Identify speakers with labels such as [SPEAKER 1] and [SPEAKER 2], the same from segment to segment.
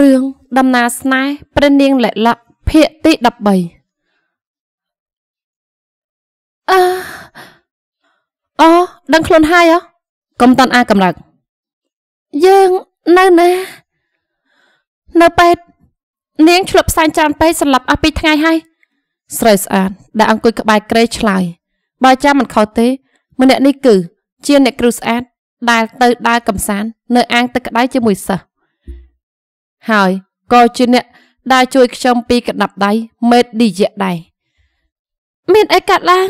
[SPEAKER 1] រឿងដំណើរស្នេហ៍ព្រះនាងលលៈភាគទី13អឺអូដឹងខ្លួនហើយអូកុំតាន់អាកំឡឹកយើងនៅណានៅពេទ្យនាងឆ្លប់ផ្សែងច្រើនពេកស្លាប់អស់ពីថ្ងៃហើយស្រីស្អាតដែលអង្គុយក្បែរក្រេឆ្លើយបើចាំមិនខុសទេ ម្នាក់នេះគឺ ជាអ្នកគ្រូស្អាតដែលទៅដើរកំសាន្តនៅអាងទឹកក្តៅជាមួយសិស្សហើយក៏ជាអ្នកដែលជួយខ្ញុំពីកដាប់ដៃមេតឌីយៈដែរមានអីកើតឡើង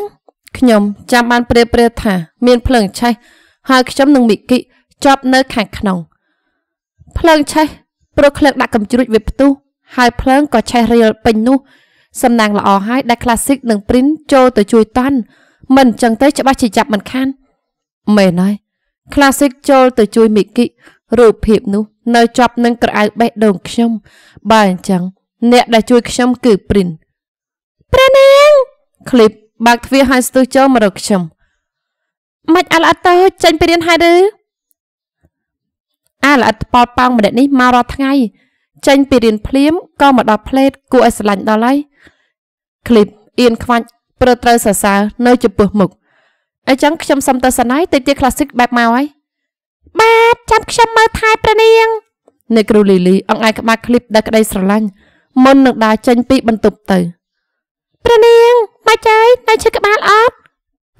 [SPEAKER 1] ខ្ញុំចាំបានព្រាព្រាថា មានភ្លើងឆេះហើយខ្ញុំនឹងមីគីជាប់នៅ ខាងក្នុងភ្លើងឆេះព្រោះឃ្លាំងដាក់កំជ្រួចវាផ្ទុះហើយភ្លើងក៏ឆេះរៀលពេញនោះសំណាងល្អហើយដែល Classic និង Print ចូលទៅជួយតាន់មិនចឹងទេច្បាស់ជាចាប់មិនខាន មែនហើយ Classic ចូលទៅជួយមីគីរូបភាពនោះ នៅជាប់នឹងក្រអៅបេះដូងខ្ញុំបើអញ្ចឹងអ្នកដែល ជួយ ខ្ញុំគឺព្រិនព្រះនាងឃ្លីបបើកទ្វារហើយស្ទុះចូលមករកខ្ញុំមិនអាឡាតើចេញពីរៀនហើយឬអាឡាតប៉ោតប៉ោងម្នាក់នេះមករាល់ថ្ងៃចេញពីរៀនភ្លាមក៏មកដល់ផ្លេតគួរឲ្យស្រឡាញ់ដល់ហើយឃ្លីបអៀនខ្វាច់ព្រឺត្រូវសរសើរនៅ ចំពោះមុខអញ្ចឹងខ្ញុំសុំទៅសិនហើយតិចទៀត classic បែបមកហើយបាទចាំខ្ញុំមើលថែព្រះនាងអ្នកគ្រូលីលីអង្អែលក្បាលឃ្លីបដល់ក្តីស្រឡាញ់មុននឹងដើរចេញពីបន្ទប់ទៅព្រះនាង បាច់ហើយនៅឈឺក្បាលអត់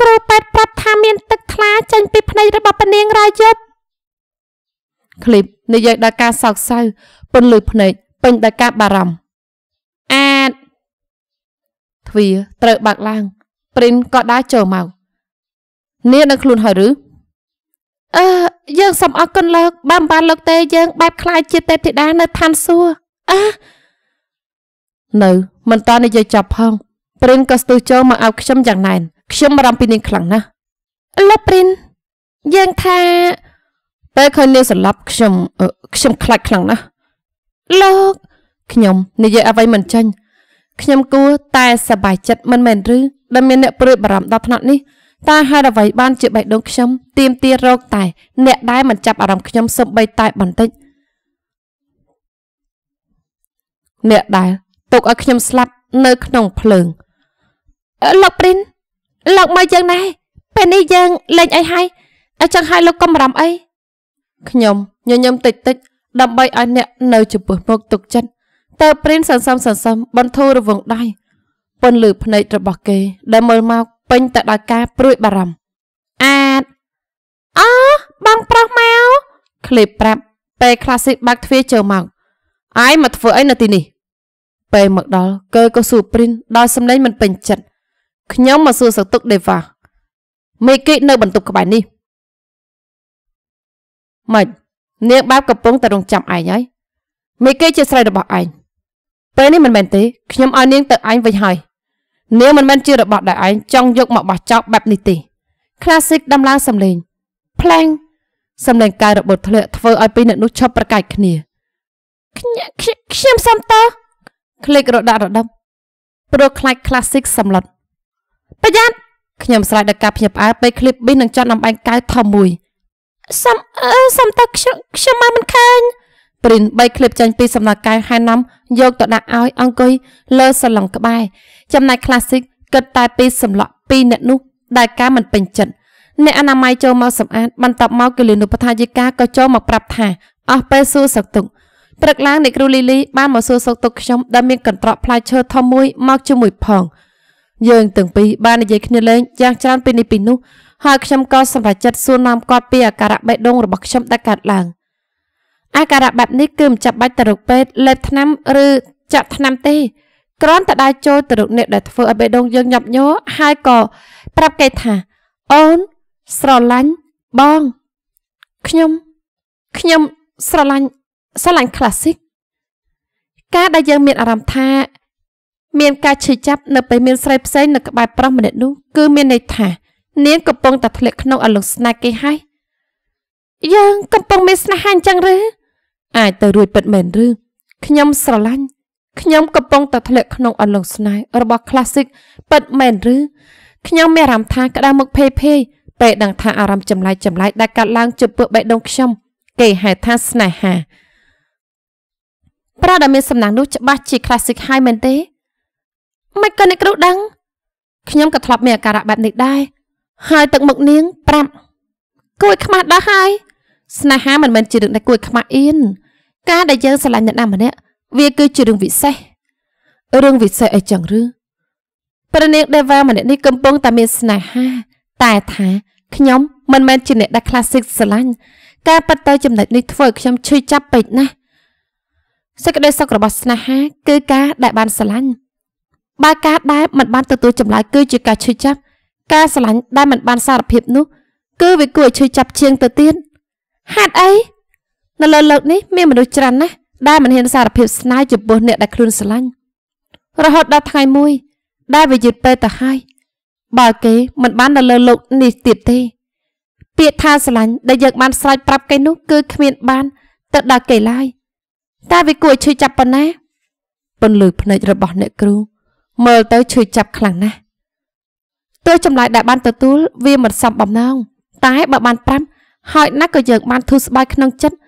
[SPEAKER 1] គ្រូពេទ្យប្រាប់ថាមានទឹកថ្លាចេញពីភ្នែករបស់ព្រះនាងរាល់យប់ឃ្លីបនិយាយដល់ការសោកសៅពន្លឺភ្នែកពេញដោយការបារម្ភអាតទ្វារត្រូវបើកឡើង ព្រិនក៏ដើរចូលមកនាងនៅខ្លួនហើយឬអឺយើងសូមអរគុណលោកបើមិនបានលោកទេយើងបែបខ្លាចជាទេពធីតានៅឋានសួគ៌អះនៅ មិនតនិយាយចាប់ផង ព្រិនក៏ស្ទុះចូលមកអោបខ្ញុំយ៉ាងណែនខ្ញុំបារម្ភពីនាងខ្លាំងណាស់លោកព្រិនយើងថាពេលឃើញនាងសន្លប់ខ្ញុំខ្ញុំខ្លាចខ្លាំងណាស់លោកខ្ញុំនិយាយអ្វីមិនចាញ់ខ្ញុំគួរតែសប្បាយចិត្តមិនមែនឬដែលមានអ្នកព្រួយបារម្ភដល់ថ្នាក់នេះតើហេតុអ្វីបានជាបេះដូងខ្ញុំទៀមទារោគតែ អ្នកដែលមិនចាប់អារម្មណ៍ខ្ញុំសឹមបីតែបន្តិចអ្នកដែលទុកឲ្យខ្ញុំស្លាប់នៅក្នុងភ្លើងលោកព្រិនលោកមកយ៉ាងណែពេលនេះយើងលេងអីហើយអញ្ចឹងហើយលោកកុំបារម្ភអីខ្ញុំញញឹមតិចតិច ដើម្បីឲ្យអ្នកនៅចំពោះមុខទុកចិត្តតើព្រិនសន្សំសន្សំបន្ធូររវងដៃពន្លឺភ្នែករបស់គេដែលមើលមកពេញទៅដោយការព្រួយបារម្ភអាតអោបងប្រុសមកឃ្លេបប្រាប់ពេលក្លាស៊ីបើកទ្វារចូលមកអាយមកធ្វើអីនៅទីនេះ ពេលមកដល់កើក៏សួរព្រិនដោយសំឡេងមិនពេញចិត្តខ្ញុំមកសួរសុខទុក្ខដេវ៉ាមេគីនៅ បន្ទប់ក្បែរនេះម៉េចនាងបែបកំពុងតែរងចាំឯងហើយមេគីជាស្រីរបស់ឯងពេលនេះមិនមែនទេខ្ញុំឲ្យនាងទៅឯងវិញហើយនាងមិនមែនជារបស់ដែលឯងចង់យកមកបោះចោលបែបនេះទេ Classic ដំឡើងសំឡេង Plank សំឡេងកាយរបត់ធ្លាក់ធ្វើឲ្យពីរអ្នកនោះឈប់ប្រកែកគ្នាខ្ញុំខ្ញុំសំតើคลิករដាក់រដឹបព្រោះខ្លាច Classic សម្លុតប្រយ័ត្នខ្ញុំស្រែកដល់ការភ្ញាក់ផ្អើលពេលឃ្លីបប៊ីនឹងចត់អំបែងកាយធំមួយសំអឺសំតើខ្ញុំខ្ញុំមកមិនឃើញ print 3ឃ្លីបចេញពីសំណាក់កាយហែនំយកទៅដាក់ឲ្យអង្គុយលើសាឡុងក្បែរចំណែក classic គិតតែពីសម្លក់ពីអ្នកនោះ ដែលការមិនពេញចិត្តអ្នកអនាម័យចូលមកសម្អាតបន្ទាប់មកគិលានុបដ្ឋាយិកាក៏ចូលមកប្រាប់ថាអស់ពេលសួរសឹកទុកព្រឹកឡើងអ្នកគ្រូលីលីបានមកសួរសឹកទុកខ្ញុំដែលមានកន្ត្រកផ្លែឈើធំមួយមកជាមួយផង យើងទាំងពីរបាននិយាយគ្នាលេងយ៉ាងច្រើនពីនេះពីនោះហើយខ្ញុំក៏សម្រេចចិត្តសួរនាំគាត់ពីអាការៈបេះដូងរបស់ខ្ញុំដែលកើតឡើង។អាការៈបែបនេះគឺមិនចាំបាច់ទៅរកពេទ្យលេបថ្នាំឬចាក់ថ្នាំទេគ្រាន់តែដើរចូលទៅរកអ្នកដែលធ្វើឲ្យបេះដូងយើងញាប់ញ័រហើយក៏ប្រាប់គេថាអូនស្រឡាញ់បងខ្ញុំខ្ញុំស្រឡាញ់ស្រឡាញ់ classic ការដែលយើងមានអារម្មណ៍ថា មានការឈឺចាប់នៅពេលមានស្រីផ្សេងនៅក្បែរប្រុសម្នាក់នោះគឺមានន័យថានាងកំពុងតែធ្លាក់ក្នុងអលុស្នេហ៍គេហើយយើងកំពុងមានស្នេហាអញ្ចឹងឬអាចទៅរួចពិតមែនឬខ្ញុំស្រឡាញ់ខ្ញុំកំពុងតែធ្លាក់ក្នុងអន្លង់ស្នេហ៍របស់ classic ពិតមែនឬខ្ញុំមានអារម្មណ៍ថាក្តៅមុខភេភេពេលដឹងថាអារម្មណ៍ចម្លែកចម្លែកដែលកាត់ឡើងចំពោះបេះដូងខ្ញុំគេហៅថាស្នេហាប្រាដែលមានសំណាងនោះច្បាស់ជា classic ហើយមែនទេមិនក៏អ្នកគ្រូដឹងខ្ញុំក៏ធ្លាប់មានអាការៈបែបនេះដែរហើយទឹកមុខនាង ប្រាប់គួយខ្មាស់ដែរហើយស្នេហាមិនមែនជារឿងដែលគួយខ្មាស់អៀនការដែលយើងស្រឡាញ់អ្នកណាម្នាក់វាគឺជារឿងពិសេសរឿងពិសេសអីចឹងឬព្រះនាងដេវ៉ាម្នាក់នេះកំពុងតែមានស្នេហា តែថាខ្ញុំមិនមែនជាអ្នកដែល classic ស្រឡាញ់ការប៉ັດទៅចំណុចនេះធ្វើឲ្យខ្ញុំឈឺចាប់ពេកណាស់សេចក្តីសុខរបស់ស្នេហាគឺការដែលបានស្រឡាញ់បើការដែលមិនបានទទួលចម្លើយគឺជាការឈឺចាប់ការស្រឡាញ់ដែលមិនបានសារភាពនោះគឺវាគួរឲ្យឈឺចាប់ជាងទៅទៀតហេតុអីនៅលើលោកនេះមានមនុស្សច្រើនណាស់ដែលមិនហ៊ានសារភាពស្នេហ៍ចំពោះអ្នកដែលខ្លួនស្រឡាញ់រហូតដល់ថ្ងៃមួយ ដែលវាយឺតពេលទៅហើយ បើគេមិនបាននៅលើលោកនេះទៀតទេពាក្យថាស្រឡាញ់ដែលយើងបានស្រេចប្រាប់គេនោះ គឺគ្មានបាន ទៅដល់គេឡើយតែវាគួរឈឺចាប់ប៉ុណ្ណាពន្លឺភ្នែករបស់អ្នកគ្រូមើលទៅឈឺចាប់ខ្លាំងណាស់ទោះចម្លើយដែលបានទទួលវាមិនសមបំណង តែបើបាន5ហើយណាស់ក៏យើងបានធូរស្បើយក្នុងចិត្ត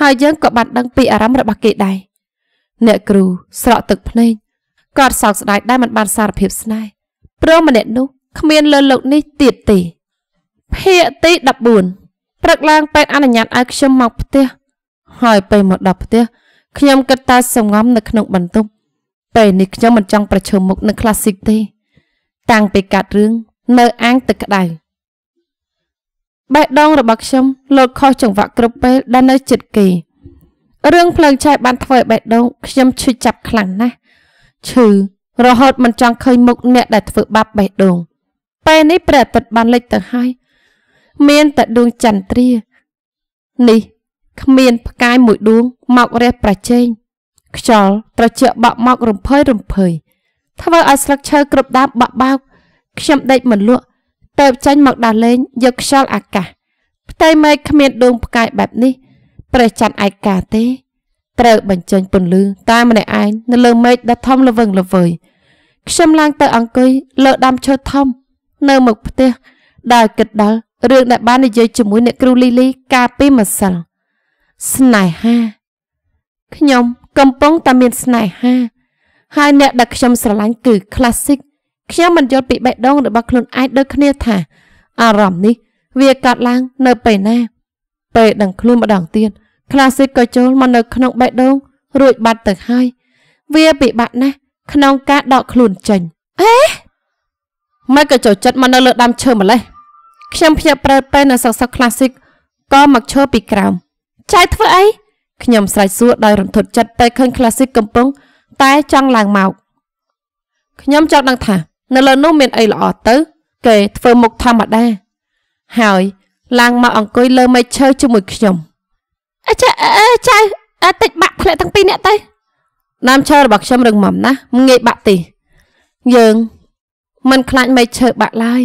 [SPEAKER 1] ហើយយើងក៏បានដឹងពីអារម្មណ៍របស់គេដែរអ្នកគ្រូស្រក់ទឹកភ្នែកគាត់សោកស្ដាយដែលមិនបានសារភាពស្នេហ៍ព្រមម្នាក់នោះគ្មានលើលោកនេះទៀតទេភាកទី14ព្រឹកឡើងពេទ្យអនុញ្ញាតឲ្យខ្ញុំមកផ្ទះហើយពេលមកដល់ផ្ទះខ្ញុំគិតតែសងំនៅក្នុងបន្ទប់ពេលនេះខ្ញុំមិនចង់ប្រឈមមុខនឹង classic ទេតាំងពីកាត់រឿងនៅអាងទឹកក្តៅបេះដូងរបស់ខ្ញុំលោតខុសចង្វាក់គ្រប់ពេលដែលនៅចិត្តគេរឿងភ្លើងឆេះបានធ្វើឲ្យបេះដូងខ្ញុំឈឺចាប់ខ្លាំងណាស់ឈឺរហូតមិនចង់ឃើញមុខអ្នកដែលធ្វើបាបបេះដូង ពេលនេះព្រះអាទិត្យបានលិចទៅហើយមានតែដួងចន្ទ្រានេះគ្មានផ្កាយមួយដួងមករះប្រជែងខ្យល់ត្រជាក់បក់មករំភើយរំភើយធ្វើឲ្យស្លឹកឈើគ្រប់ដើមបាក់បោកខ្ញុំដេកមិនលក់ទៅចេញមកដាស់លេងយកខ្យល់អាកាសផ្ទៃមេឃគ្មានដួងផ្កាយបែបនេះព្រះច័ន្ទឯកាទេ ត្រូវបញ្ចេញពន្លឺតាមម្នាក់ឯងនៅលើមេឃដ៏ធំល្វឹងល្វើយខ្ញុំឡើងទៅអង្គុយលើដើមឈើធំនៅមុខផ្ទះដែលគិតដល់រឿងដែលបាននិយាយជាមួយអ្នកគ្រូលីលីកាលពីម្សិលស្នេហាខ្ញុំ កំពុងតែមានស្នេហា ហើយអ្នកដែលខ្ញុំស្រឡាញ់គឺ classic ខ្ញុំមិនយល់ពីបេះដូងរបស់ខ្លួនឯងដូចគ្នាថា អារម្មណ៍នេះ វាកាត់ឡើងនៅ ពេលណាពេលដឹងខ្លួនម្ដងទៀតក្លាសិកក៏ចូលមកនៅ ក្នុងបេះដូង រួចបាត់ទៅហើយ វាពិបាកណាស់ក្នុងការដកខ្លួនចេញអេមិនក៏ចូលចិត្តមកនៅលើដើមឈើម្លេះខ្ញុំភ្ញាក់ប្រើពេលនៅសកសកក្លាសិកក៏មកឈើពីក្រោមចៅធ្វើអីខ្ញុំស្រែកសួរដោយរន្ធត់ចិត្តពេលឃើញក្លាសិកកំពុងតែចង់ឡើងមកខ្ញុំចង់ដឹងថានៅលើនោះមាន អីល្អទៅ គេធ្វើមុខធម្មតាហើយឡើងមកអង្គុយលើមែកឈើជាមួយខ្ញុំអចាអើចៅអតិចបាក់ធ្លាក់ទាំងពីរអ្នកទៅដើមឈើរបស់ខ្ញុំរឹងមាំណាស់ងាយបាក់ទេយើង មិនខ្លាចមែកឈើបាក់ឡើយ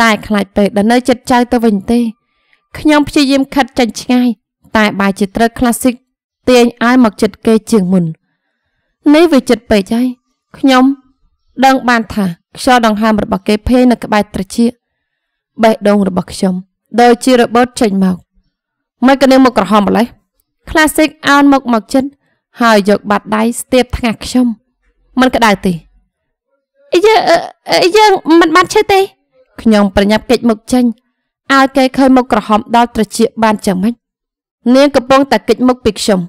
[SPEAKER 1] តែខ្លាចពេកដែលនៅ ចិត្តចៅទៅវិញទេខ្ញុំ ព្យាយាមខិតចាញ់ឆ្ងាយតែបាយជាត្រូវ classic ទាញឲ្យមកចិត្តគេជាងមុន នេះវាចិត្តពេកហើយខ្ញុំដឹងបានថាខ្យល់ដង្ហើមរបស់គេភេងនៅក្បែរត្រចៀកបេះដូងរបស់ខ្ញុំដោយជារបត់ចេញមកមិនក៏នឹងមកក្រហមម្ល៉េះ Classic អោនមកមកចិត្តហើយយកបាត់ដៃស្ទាបថ្ងាសខ្ញុំມັນក្តៅទេអីយើអីយើងមិនបានឈឺទេខ្ញុំប្រញាប់គេចមុខចេញឲ្យគេឃើញមុខក្រហមដល់ត្រចៀកបានយ៉ាងម៉េចនាងកំពុងតែគេចមុខពីខ្ញុំ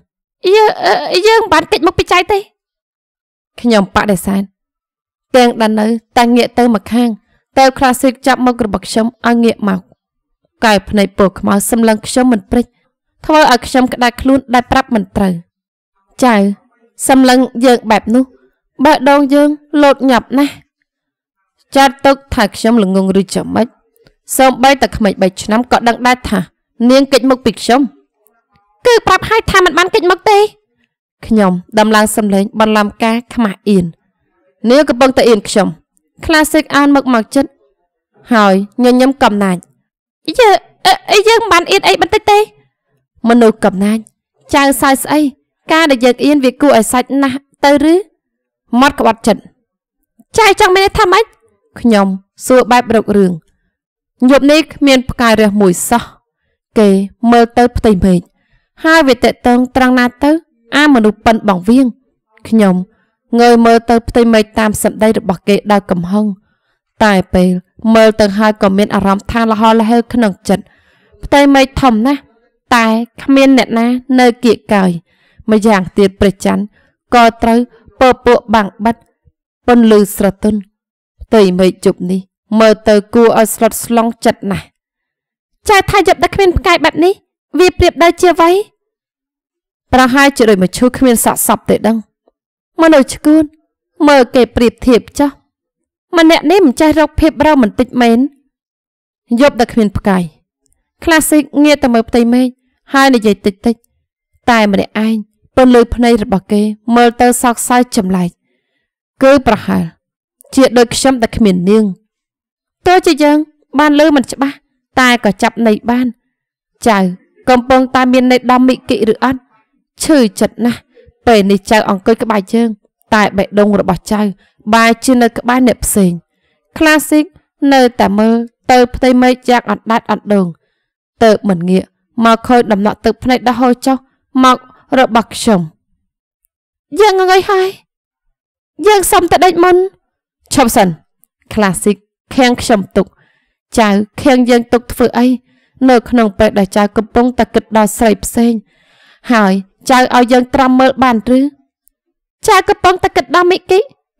[SPEAKER 1] យើយើងបានគេចមុខពីចៃទេខ្ញុំបដិសេធទាំងដែលនៅតែងាកទៅមកខាងតែវក្លាស៊ីកចាប់មុខរបស់ខ្ញុំឲ្យងាកមកកែវភ្នែកពណ៌ខ្មៅសម្លឹងខ្ញុំមិនព្រិចធ្វើឲ្យខ្ញុំក្តៅខ្លួនដែលប្រាប់មិនត្រូវចៅសម្លឹងយើងបែបនោះបើដងយើងលោតញាប់ណាស់ចាត់ទុកថាខ្ញុំល្ងងឬចាំមិនសូម្បីតែក្មេង3ឆ្នាំក៏ដឹងដែរថានាងគេចមុខពីខ្ញុំគឺប្រាប់ឲ្យថាមិនបានគេចមុខទេខ្ញុំដំឡើងសម្លេងបន្លំការខ្មាស់អៀននាងកំពុងតែអៀនខ្ញុំក្លាសិកអានមកមកចិត្តហើយញញឹមកំណាច់យើអីយើងមិនបានអៀនអីបន្តិចទេ មនុស្សកំណាច់ចៅសើស្អីការដែលយើងអៀនវាគួរឲ្យសាច់ណាស់ទៅឬម៉ត់ក្បត់ចិត្តចៅចង់មានថាម៉េចខ្ញុំ សួរបែបរករឿង យប់នេះគ្មាន ផ្កាយរះមួយសោះគេមើលទៅផ្ទៃមេឃហើយវាតេតងត្រង់ណាទៅ អាមនុស្សប៉ិនបងវៀងខ្ញុំងើយមើលទៅផ្ទៃមេឃតាមសម្ដីរបស់គេដោយកំហឹងតែពេលមើលទៅហើយក៏មានអារម្មណ៍ថាលហលហេវក្នុងចិត្តផ្ទៃមេឃធំណាស់តែគ្មានអ្នកណានៅគៀកកាយម្យ៉ាងទៀតព្រះច័ន្ទក៏ត្រូវពពកបាំងបិទពន្លឺស្រទន់ផ្ទៃមេឃជប់នេះ មើលទៅគួរឲ្យស្លុតស្លង់ចិត្តណាស់ចែកថាយប់ដែលគ្មានផ្កាយបែបនេះវាប្រៀបដូចជាអ្វីប្រហែលជាដូចមឈូសគ្មានសក់សពទេដឹងមនុស្សឆ្កួនមើលគេប្រៀបធៀបចោះម្នាក់នេះមិនចេះរកភាពរៅមិនតិចមែនយប់តែគ្មានផ្កាយក្លាសិកងាកទៅមើលផ្ទៃមេឃហើយនិយាយតិចតិច តែម្នាក់ឯងពន្លឺភ្នែករបស់គេមើលទៅសោកសៅចម្លែកគឺប្រហែលជាដូចខ្ញុំតែគ្មាននាងទោះជាយើងបានលើមិនច្បាស់តែក៏ចាប់ន័យបាន ចៅកំពុងតែមានន័យដល់មិគិឬអត់ឈឺចិត្តណាស់ពេលនេះចៅអង្គុយក្បែរយើង តែ បេះដូងរបស់ចៅបែរជានៅក្បែរអ្នកផ្សេង Classic នៅតែមើលទៅ ផ្ទៃមេឃយ៉ាងអណ្ដែតអណ្ដូងទៅមិនងាកមកឃើញដំណក់ទឹកភ្នែកដហូរចុះមករបស់ខ្ញុំយើងងើយហើយយើងសុំតែដេកមុនឈប់សិន Classic ខាំងខ្ញុំទុកចៅខាំងយើងទុកធ្វើអីនៅក្នុងពេលដែលចៅកំពុងតែគិតដល់ស្រីផ្សេងហើយចៅឲ្យយើងត្រាំមើលបានឬចៅកំពុងតែគិតដល់មីគី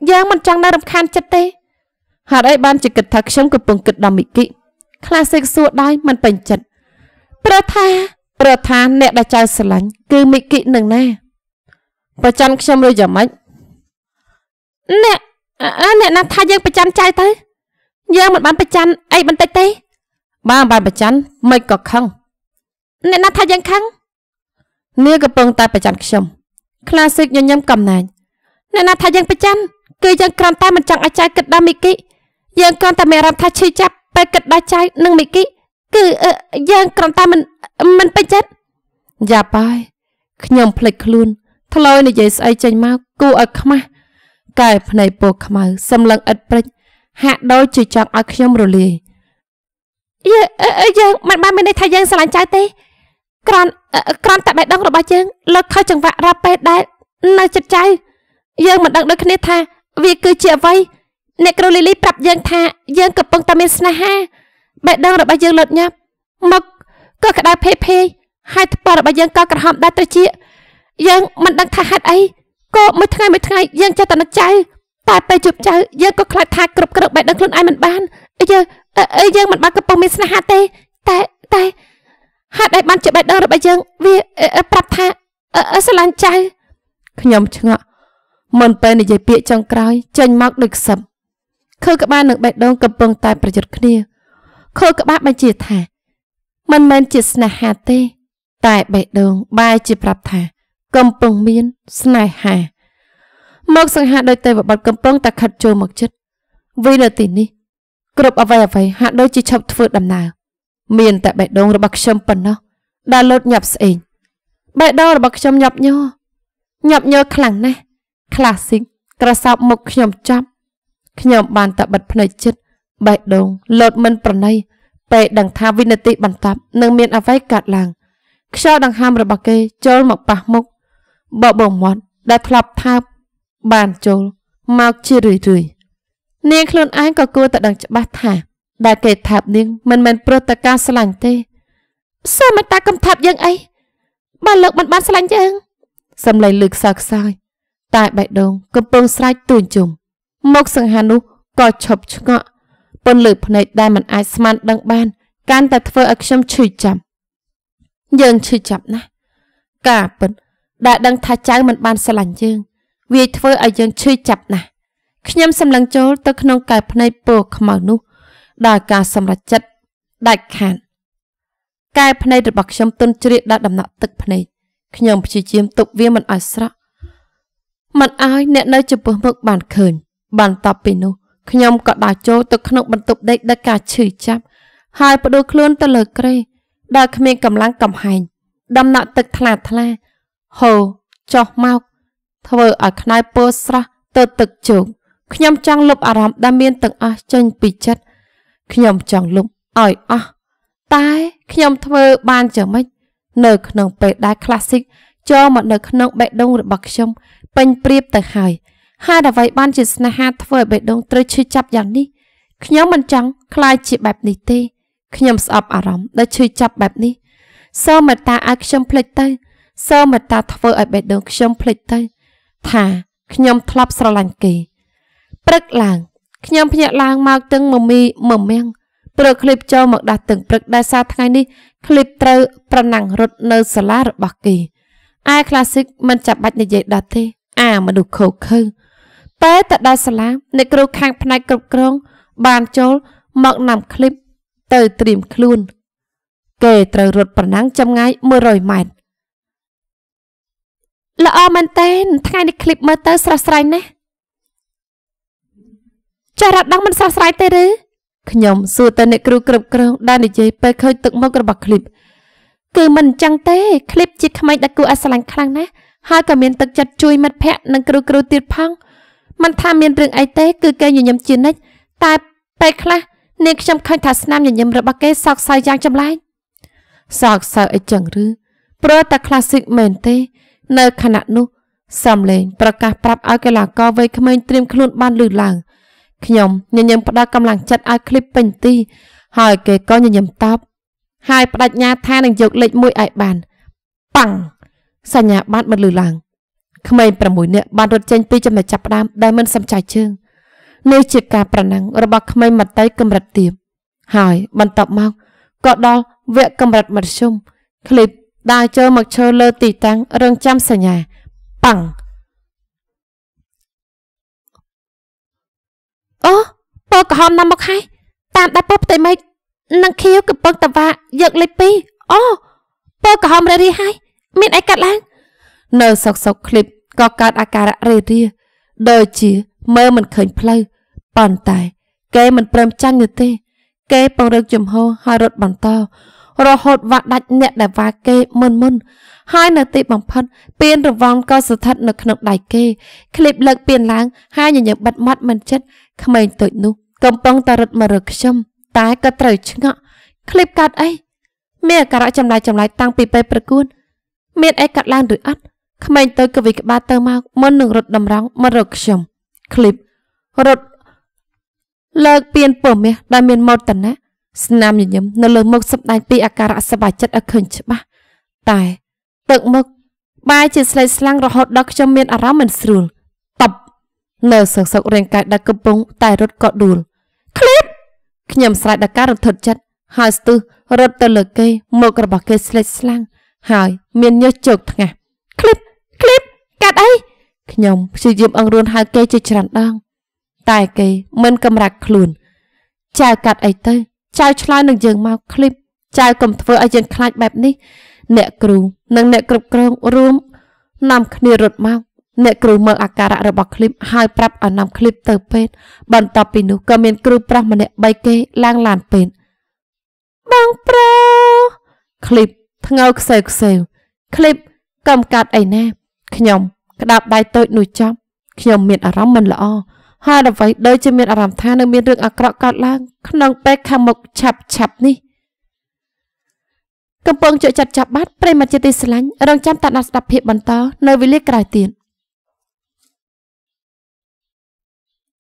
[SPEAKER 1] យើងមិនចង់នៅរំខានចិត្តទេហេតុអីបានជាគិតថាខ្ញុំកំពុងគិតដល់មីគីក្លាសិកសួរដោយមិនពេញចិត្តប្រថាប្រថាអ្នកដែលចៅស្រឡាញ់ គឺមីគីនឹងណាប្រច័នខ្ញុំឬយ៉ាងម៉េចអ្នកអ្នកណាថាយើងប្រច័នចៅទៅយើងមិនបានប្រច័នអីបន្តិចទេបាទបានប្រច័នមិនក៏ខឹងអ្នកណាថាយើងខឹងនាងកំពុងតែប្រច័ណ្ឌខ្ញុំ Classic ញញឹមកំណាញ់អ្នកណាថាយើងប្រច័ណ្ឌគឺយើងគ្រាន់តែមិនចង់ឲ្យចៅគិតដល់មីគីយើងគ្រាន់តែមានអារម្មណ៍ថាឈឺចាប់ពេលគិតដល់ចៅនិងមីគីគឺយើងគ្រាន់តែមិនមិនពេញចិត្តយ៉ាប់ហើយខ្ញុំភ្លេចខ្លួនធ្លោយនិយាយស្អីចេញមកគូឲ្យខ្មាស់កែភ្នែកពណ៌ខ្មៅសម្លឹងឥតព្រិច ហាក់ដូចជាចង់ឲ្យខ្ញុំរលាយយើយើងមិនបានមានន័យថាយើងស្រឡាញ់ចៅទេក្រាន់ក្រាន់តែបេះដូងរបស់យើងលើកខុសចង្វាក់រ៉ាប៉េដែលនៅចិត្តចៅយើងមិនដឹងដូចគ្នាថាវាគឺជាអ្វីអ្នកគ្រូលីលីប្រាប់យើងថា យើងកំពុងតែមានស្នេហាបេះដូងរបស់យើងលត់ញាប់មកក៏ក្តៅភេភេហើយថ្ពល់របស់យើងក៏ក្រហមដែរត្រជាយើងមិនដឹងថាហេតុអីក៏មួយថ្ងៃមួយថ្ងៃយើងចេះតែនឹកចៅតែពេលជួបចៅយើងក៏ខ្លាចថាគ្រប់គ្រងបេះដូងខ្លួនឯងមិនបានយើងយើងមិនបានកំពុងមានស្នេហាទេតែតែហេតុអីបានជាបេះដូងរបស់យើងវាប្រាប់ថាស្រឡាញ់ចៅខ្ញុំឆ្ងក់មុនពេលនិយាយពាក្យចុងក្រោយចេញមកដូចខ្សឹបខើក្បាលនិងបេះដូងកំពុងតែប្រយុទ្ធគ្នាខើក្បាលបញ្ជាថាមិនមែនជាស្នេហាទេ តែបេះដូងបែរជាប្រាប់ថាកំពុងមានស្នេហា មក សង្ហាដោយទេវបុត្រកំពុងតែខិតចូលមកជិតវិនៅទីនេះគ្រប់អ្វីអ្វីហាក់ដូចជាឈប់ធ្វើដំណើរមានតែបេះដូងរបស់ខ្ញុំប៉ុណ្ណោះដែលលោតញាប់ស្អេងបេះដូងរបស់ខ្ញុំញាប់ញ័រញាប់ញ័រខ្លាំងណាស់ classic ក្រសោបមុខខ្ញុំចាប់ខ្ញុំបានតែបិទភ្នែកចិត្តបេះដូងលោតមិនប្រណីពេលដឹងថាវិនាទីបន្ទាប់នឹងមានអ្វីកើតឡើង ខ្យល់ដង្ហើមរបស់គេចូលមកប៉ះមុខបបោមាត់ដែលធ្លាប់ថាបានចូលមកជារឿយៗនាងខ្លួនឯងក៏គួរតែដឹងច្បាស់ថាដែលគេថាបនាងមិនមែនព្រោះតែការស្រឡាញ់ទេសូមតាកំថាបយើងអីបើលោកមិនបានស្រឡាញ់យើងសំឡេងលើកសើខ្សោយតែបេះដូងកំពុងស្រែកទួញជុំមុខសង្ហានោះក៏ឈប់ឆ្ងក់ពន្លឺភ្នែកដែលមិនអាចស្មានដឹងបាន កាន់តែធ្វើឲ្យខ្ញុំឈឺចាប់យើងឈឺចាប់ណាស់ការពិតដែលដឹងថាចៅមិនបានស្រឡាញ់យើងវាធ្វើឲ្យយើងឈឺចាប់ណាស់ខ្ញុំសម្លឹងចូលទៅក្នុងកែវភ្នែកពណ៌ខ្មៅនោះដល់ការសម្រេចចិត្តដាច់ខាតកែភ្នែករបស់ខ្ញុំទន់ជ្រាកដល់ដំណក់ទឹកភ្នែកខ្ញុំព្យាយាមទប់វាមិនឲ្យស្រក់មិនឲ្យអ្នកនៅចំពោះមុខបានឃើញបានតបពីនោះខ្ញុំក៏ដើរចូលទៅក្នុងបន្ទប់ដេកដឹកការឈឺចាប់ ហើយបដូរខ្លួនទៅលើក្រេដែលគ្មានកម្លាំងកំហែងដំណក់ទឹកថ្លាថ្លា ហូរចុះមកធ្វើឲ្យខ្នើយពោស្រស់ទៅទឹកជោកខ្ញុំចង់លុបអារម្មណ៍ដែលមានទាំងអស់ចេញពីចិត្តខ្ញុំចង់លុបឲ្យអស់តែខ្ញុំធ្វើ បានយ៉ាងម៉េចនៅក្នុងពេលដែល classic ចូលមកនៅ ក្នុងបេះដូងរបស់ខ្ញុំពេញព្រៀបទៅហើយហេតុអ្វីបានជាស្នេហាធ្វើឲ្យបេះដូងត្រូវឈឺចាប់យ៉ាងនេះខ្ញុំមិនចង់ខ្លាចជាបែបនេះទេខ្ញុំស្អប់អារម្មណ៍ដែលឈឺចាប់បែបនេះ សូមមេត្តាឲ្យខ្ញុំភ្លេចទៅសូមមេត្តាធ្វើឲ្យបេះដូងខ្ញុំភ្លេចទៅថាខ្ញុំធ្លាប់ស្រឡាញ់គេព្រឹកឡើងខ្ញុំភ្ញាក់ឡើងមកទឹងមមីមមាំងព្រឹកឃ្លីបចូលមកដាស់ទឹងព្រឹកដែលសារថ្ងៃនេះឃ្លីបត្រូវប្រណាំងរត់នៅសាលារបស់គេឯ classic មិនចាំបាច់និយាយដល់ទេអាមនុស្សខូខើតែទៅដល់សាលាអ្នកគ្រូខាង ផ្នែកគ្រប់គ្រងបានចូល មកនាំឃ្លីបទៅត្រៀមខ្លួន គេត្រូវរត់ប្រណាំងចម្ងាយ100ម៉ែត្រល្អមែនទែនថ្ងៃនេះឃ្លីបមើលទៅស្រស់ស្រាយណាស់ចារ៉ាត់ដឹងមិនសោះស្រាយទេឬខ្ញុំសួរទៅអ្នកគ្រូគ្រប់គ្រងដែលនិយាយពេលឃើញទឹកមុខរបស់ឃ្លីបគឺមិនអញ្ចឹងទេឃ្លីបជាក្មេងដែលគួរឲ្យស្រឡាញ់ខ្លាំងណាស់ហើយក៏មានទឹកចិត្តជួយមិត្តភ័ក្តិនិងគ្រូគ្រូទៀតផង មិនថាមានរឿងអីទេ គឺ គេញញឹមជានិច្ចតែពេលខ្លះនាងខ្ញុំឃើញថាស្នាមញញឹមរបស់គេសោកសៅយ៉ាងចម្លែកសោកសៅអីចឹងឬព្រោះតែ classic មែនទេ នៅខណៈនោះសំលេងប្រកាសប្រាប់ឲ្យកីឡាករវ័យក្មេងត្រៀមខ្លួនបានលឺឡើង។ខ្ញុំញញឹមផ្ដល់កម្លាំងចិត្តឲ្យឃ្លីបពេញទី ហើយគេក៏ញញឹមតបហើយបដិញ្ញាថានឹងយកលេខ1ឲ្យបានប៉ាំងសញ្ញាបត្របានលឺឡើងក្មេង6នាក់បានរត់ចេញពីចំណុចចាប់ផ្ដើមដែលមិនសម្ចៃជើងនេះជាការប្រណាំងរបស់ក្មេងមត្តេយកម្រិតទាបហើយបន្ទាប់មកក៏ដល់វគ្គកម្រិតមធ្យមឃ្លីបដើរចូលមកឈើលើទីតាំងរងចាំសញ្ញាប៉ាំងធ្វើកំហំណាស់មកហើយតាមដែលពោះផ្ទៃមេឃនិងខៀវកំពឹងតវ៉ាយកលេខ2អូពើកំហំរារីហើយ មានអីកាត់ឡើងនៅសុកសុកឃ្លីបក៏កើតអាការៈរេរាដូចជាមើលមិនឃើញផ្លូវប៉ុន្តែ គេមិនព្រមចាញ់នោះទេ គេពង្រឹកចំហហើយរត់បន្ត រហូតវាក់ដាច់អ្នកដែលវាគេមុនមុនហើយនៅទីបំផុតពានរង្វាន់ក៏ស្ថិតនៅក្នុងដៃគេឃ្លីបលើកពានឡើងហើយញញឹមបិទមាត់មិនចិត្តក្មេងតូចនោះកំពុងតែរត់មករកខ្ញុំតែក៏ត្រូវឆ្ងក់ឃ្លីបកាត់អីមានអាការៈចម្លែកចម្លែកតាំងពីពេលប្រគួនមានអីកាត់ឡើងឬអត់ក្មេងទៅក៏វិក្បាតទៅមកមុននឹងរត់តម្រង់មករកខ្ញុំឃ្លីបរត់លើកពៀនពមាសដែលមានមោទនៈស្នាមញញឹមនៅលើមុខសម្ដែងពីអាការៈសប្បាយចិត្តឲ្យឃើញច្បាស់តែទឹកមុខបាយជាស្លេកស្លាំងរហូតដល់ខ្ញុំមានអារម្មណ៍មិនស្រួលតប់នៅសឹកសឹករាងកាយដែលកំពុងតែរត់ក៏ដួលឃ្លាតខ្ញុំស្រែកដល់ការរន្ធត់ចិត្តហើយស្ទុះរត់ទៅលើគេមុខរបស់គេស្លេចស្លាំងហើយ មានញើសជោកថ្ងាស់ឃ្លីបឃ្លីបកាត់អីខ្ញុំព្យាយាមអង្រួនហៅគេជាច្រើនដងតែគេមិនកំរាក់ខ្លួន ចៅកាត់អីទៅចៅឆ្លើយនឹងយើងមកឃ្លីបចៅកុំធ្វើឲ្យយើងខ្លាចបែបនេះអ្នកគ្រូនិងអ្នកគ្រប់គ្រងរួម នាំគ្នារត់មកអ្នកគ្រូមើលអាការៈរបស់ឃ្លីបហើយប្រាប់ឲ្យនាំឃ្លីបទៅពេទ្យបន្ទាប់ពីនោះក៏មាន គ្រូប្រុសម្នាក់3គេឡើងឡានពេទ្យបងប្រុសឃ្លីបថ្ងើខ្សែខ្សែឃ្លីបកំកាត់អីណាខ្ញុំក្តាប់ដៃតូចនោះចប់ ខ្ញុំមានអារម្មណ៍មិនល្អហើយអ្វីដូចជាមានអារម្មណ៍ថានឹងមានរឿងអាក្រក់កើតឡើងក្នុងពេលខាងមុខឆាប់ឆាប់នេះកំពុងជក់ចិត្តចាប់បាត់ប្រិមត្តជាទីស្រឡាញ់រងចាំតាណាស់ស្ដាប់ភាពបន្ត នៅវេលាក្រោយទៀត។